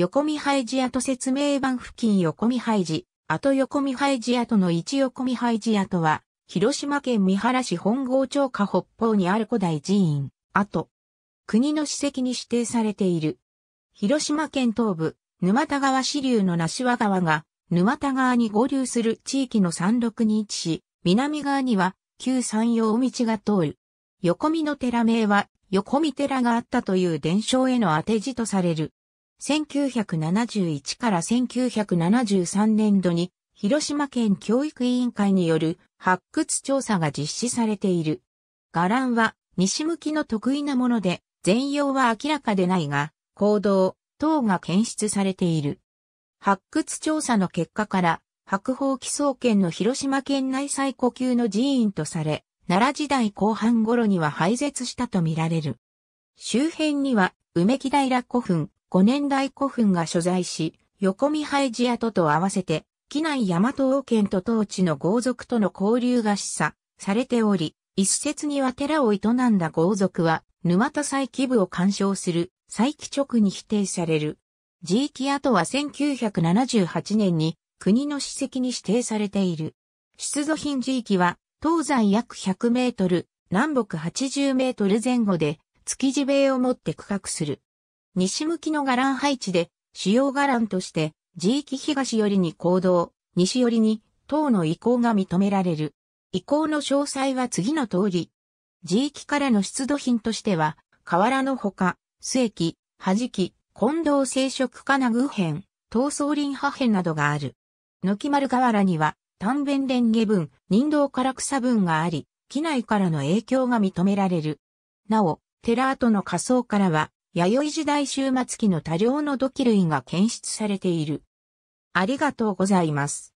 横見廃寺跡説明版付近横見廃寺、跡横見廃寺跡の一横見廃寺跡は、広島県三原市本郷町下北方にある古代寺院、跡。国の史跡に指定されている。広島県東部、沼田川支流の梨和川が、沼田川に合流する地域の山麓に位置し、南側には旧山陽道が通る。横見の寺名は、横見寺があったという伝承への当て字とされる。1971から1973年度に広島県教育委員会による発掘調査が実施されている。伽藍は西向きの得意なもので全容は明らかでないが、行動、等が検出されている。発掘調査の結果から、白鳳基礎圏の広島県内最古級の寺院とされ、奈良時代後半頃には廃絶したとみられる。周辺には、梅木平古墳、五年代古墳が所在し、横見廃寺跡と合わせて、機内大和王権と当地の豪族との交流が示唆されており、一説には寺を営んだ豪族は、沼田祭記部を干渉する、祭記直に否定される。地域跡は1978年に国の史跡に指定されている。出土品地域は、東西約100メートル、南北80メートル前後で、築地塀をもって区画する。西向きの伽藍配置で、主要伽藍として、地域東寄りに行動、西寄りに、等の移行が認められる。移行の詳細は次の通り。地域からの出土品としては、瓦のほか、末木、弾き、近藤聖職金具片、闘争林破片などがある。軒き丸瓦には、丹弁蓮下文、人道から草文があり、機内からの影響が認められる。なお、テラートの仮想からは、弥生時代終末期の多量の土器類が検出されている。ありがとうございます。